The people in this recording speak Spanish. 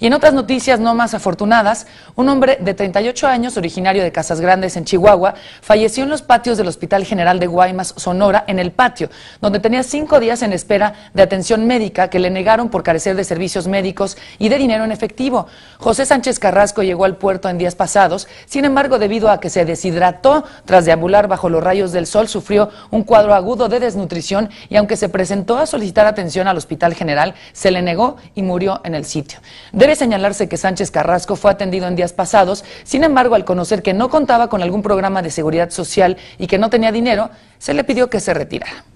Y en otras noticias no más afortunadas, un hombre de 38 años, originario de Casas Grandes en Chihuahua, falleció en los patios del Hospital General de Guaymas, Sonora, en el patio, donde tenía cinco días en espera de atención médica que le negaron por carecer de servicios médicos y de dinero en efectivo. José Sánchez Carrasco llegó al puerto en días pasados, sin embargo, debido a que se deshidrató tras deambular bajo los rayos del sol, sufrió un cuadro agudo de desnutrición y aunque se presentó a solicitar atención al Hospital General, se le negó y murió en el sitio señalarse que Sánchez Carrasco fue atendido en días pasados, sin embargo, al conocer que no contaba con algún programa de seguridad social y que no tenía dinero, se le pidió que se retirara.